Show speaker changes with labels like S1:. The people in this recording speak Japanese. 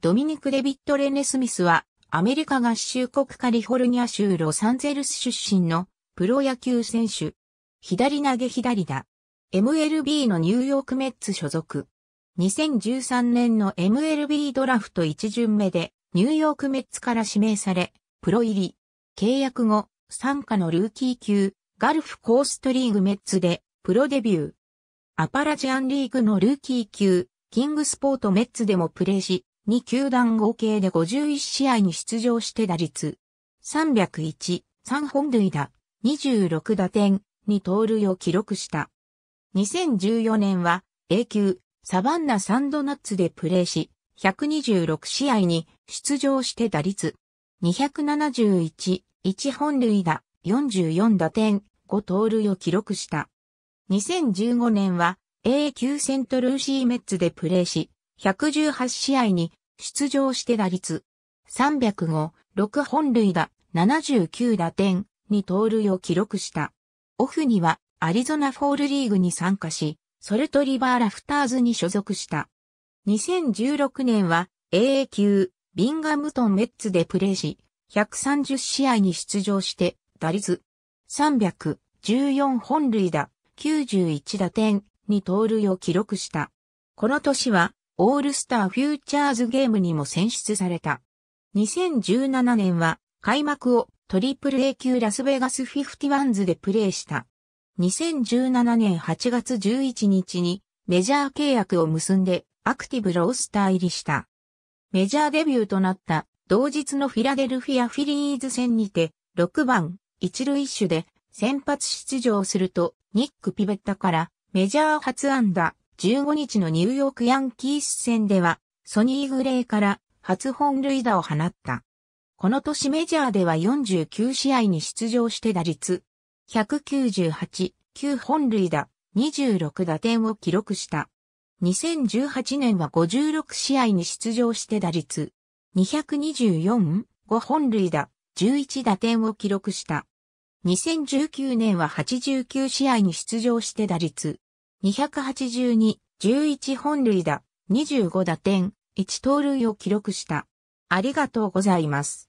S1: ドミニク・デビット・レネ・スミスは、アメリカ合衆国カリフォルニア州ロサンゼルス出身のプロ野球選手。左投げ左打。MLB のニューヨークメッツ所属。2013年の MLB ドラフト1巡目でニューヨークメッツから指名され、プロ入り。契約後、参加のルーキー級、ガルフコーストリーグメッツでプロデビュー。アパラジアンリーグのルーキー級、キングスポートメッツでもプレーし、2球団合計で51試合に出場して打率301、3本塁打、26打点、2盗塁を記録した。2014年は A 級サバンナサンドナッツでプレーし、126試合に出場して打率271、1本塁打、44打点、5盗塁を記録した。2015年は A 級セントルーシーメッツでプレーし、118試合に出場して打率305、6本塁打、79打点、に盗塁を記録した。オフにはアリゾナフォールリーグに参加し、ソルトリバーラフターズに所属した。2016年は AA 級ビンガムトンメッツでプレーし、130試合に出場して打率314本塁打、91打点、に盗塁を記録した。この年はオールスターフューチャーズゲームにも選出された。2017年は開幕をトリプル A 級ラスベガスフィフティワンズでプレーした。2017年8月11日にメジャー契約を結んでアクティブロースター入りした。メジャーデビューとなった同日のフィラデルフィアフィリーズ戦にて6番一塁手で先発出場するとニック・ピベッタからメジャー初安打15日のニューヨークヤンキース戦では、ソニー・グレイから初本塁打を放った。この年メジャーでは49試合に出場して打率、198、9本塁打、26打点を記録した。2018年は56試合に出場して打率、224、5本塁打、11打点を記録した。2019年は89試合に出場して打率、282、11本塁打、25打点、1盗塁を記録した。ありがとうございます。